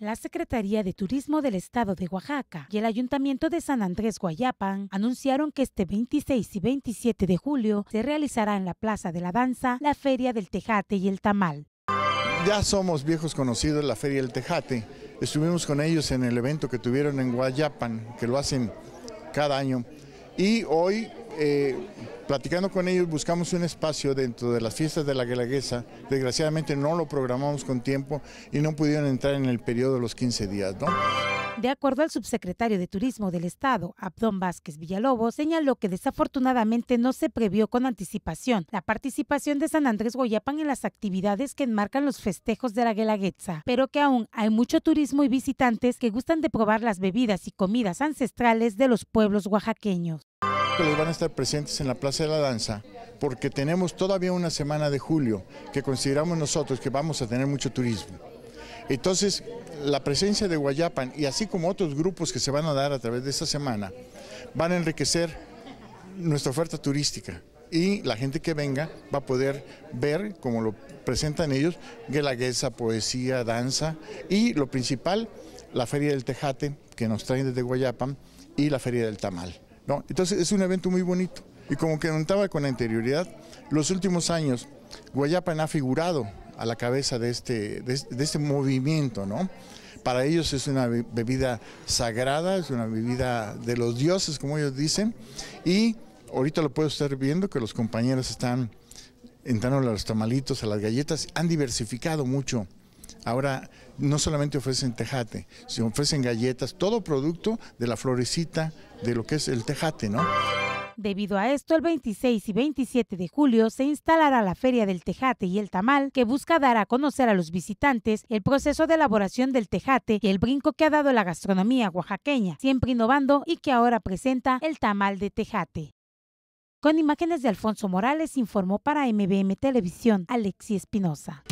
La Secretaría de Turismo del Estado de Oaxaca y el Ayuntamiento de San Andrés Guayapan anunciaron que este 26 y 27 de julio se realizará en la Plaza de la Danza la Feria del Tejate y el Tamal. Ya somos viejos conocidos la Feria del Tejate. Estuvimos con ellos en el evento que tuvieron en Guayapan, que lo hacen cada año. Y hoy eh, Platicando con ellos buscamos un espacio dentro de las fiestas de la Guelaguesa. Desgraciadamente no lo programamos con tiempo y no pudieron entrar en el periodo de los 15 días. De acuerdo al subsecretario de Turismo del Estado, Abdón Vázquez Villalobos, señaló que desafortunadamente no se previó con anticipación la participación de San Andrés Goyapan en las actividades que enmarcan los festejos de la Guelaguetza, pero que aún hay mucho turismo y visitantes que gustan de probar las bebidas y comidas ancestrales de los pueblos oaxaqueños. Les van a estar presentes en la Plaza de la Danza porque tenemos todavía una semana de julio que consideramos nosotros que vamos a tener mucho turismo. Entonces, la presencia de Guayapan y así como otros grupos que se van a dar a través de esta semana van a enriquecer nuestra oferta turística y la gente que venga va a poder ver, como lo presentan ellos, guelaguesa, poesía, danza y lo principal, la Feria del Tejate que nos traen desde Guayapan y la Feria del Tamal. Entonces es un evento muy bonito. Y como que comentaba con anterioridad, los últimos años Guayapan ha figurado a la cabeza de este, de, este movimiento, ¿no? Para ellos es una bebida sagrada, es una bebida de los dioses, como ellos dicen, y ahorita lo puedo estar viendo que los compañeros están entrando a los tamalitos, a las galletas, han diversificado mucho Ahora no solamente ofrecen tejate, sino ofrecen galletas, todo producto de la florecita de lo que es el tejate, ¿no? Debido a esto, el 26 y 27 de julio se instalará la Feria del Tejate y el Tamal, que busca dar a conocer a los visitantes el proceso de elaboración del tejate y el brinco que ha dado la gastronomía oaxaqueña, siempre innovando y que ahora presenta el Tamal de Tejate. Con imágenes de Alfonso Morales, informó para MBM Televisión Alexi Espinosa.